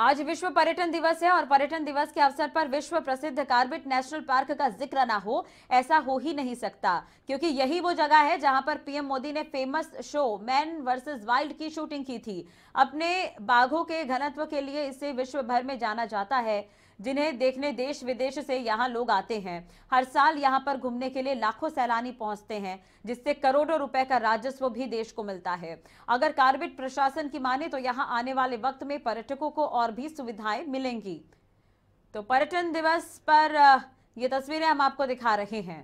आज विश्व पर्यटन दिवस है और पर्यटन दिवस के अवसर पर विश्व प्रसिद्ध कार्बेट नेशनल पार्क का जिक्र ना हो ऐसा हो ही नहीं सकता क्योंकि यही वो जगह है जहां पर पीएम मोदी ने famous show man versus wild की शूटिंग की थी अपने बाघों के घनत्व के लिए इसे विश्व भर में जाना जाता है जिन्हें देखने देश विदेश से यहाँ लोग आते हैं हर साल यहाँ पर घूमने के लिए लाखों सैलानी पहुंचते हैं जिससे करोड़ों रुपए का राजस्व भी देश को मिलता है अगर कार्बेट प्रशासन की माने तो यहाँ आने वाले वक्त में पर्यटकों को और भी सुविधाएं मिलेंगी तो पर्यटन दिवस पर ये तस्वीरें हम आपको दिखा रहे हैं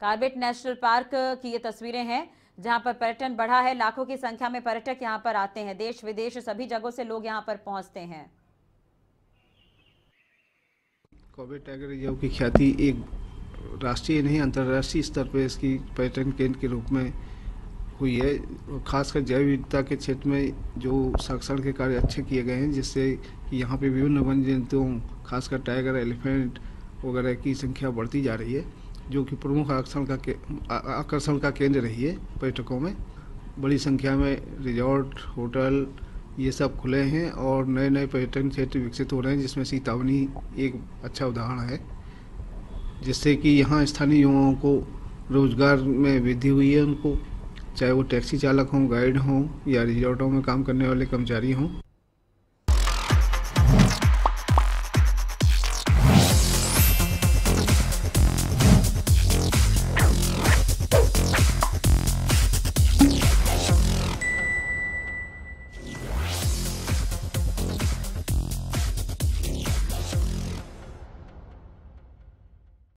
कार्बेट नेशनल पार्क की ये तस्वीरें हैं जहां पर पर्यटन बढ़ा है लाखों की संख्या में पर्यटक यहां पर आते हैं देश विदेश सभी जगहों से लोग यहां पर पहुंचते हैं कॉबे टाइगर रिजर्व की ख्याति एक राष्ट्रीय नहीं अंतर्राष्ट्रीय स्तर पर इसकी पर्यटन केंद्र के रूप में हुई है खासकर जैव विविधता के क्षेत्र में जो संरक्षण के कार्य अच्छे किए गए हैं जिससे कि यहाँ पे विभिन्न वन जंतुओं खासकर टाइगर एलिफेंट वगैरह की संख्या बढ़ती जा रही है जो कि प्रमुख आकर्षण का आकर्षण का केंद्र रही है पर्यटकों में बड़ी संख्या में रिजॉर्ट होटल ये सब खुले हैं और नए नए पर्यटन क्षेत्र विकसित हो रहे हैं जिसमें सीतावनी एक अच्छा उदाहरण है जिससे कि यहाँ स्थानीय युवाओं को रोजगार में वृद्धि हुई है उनको चाहे वो टैक्सी चालक हों गाइड हों या रिजॉर्टों में काम करने वाले कर्मचारी हों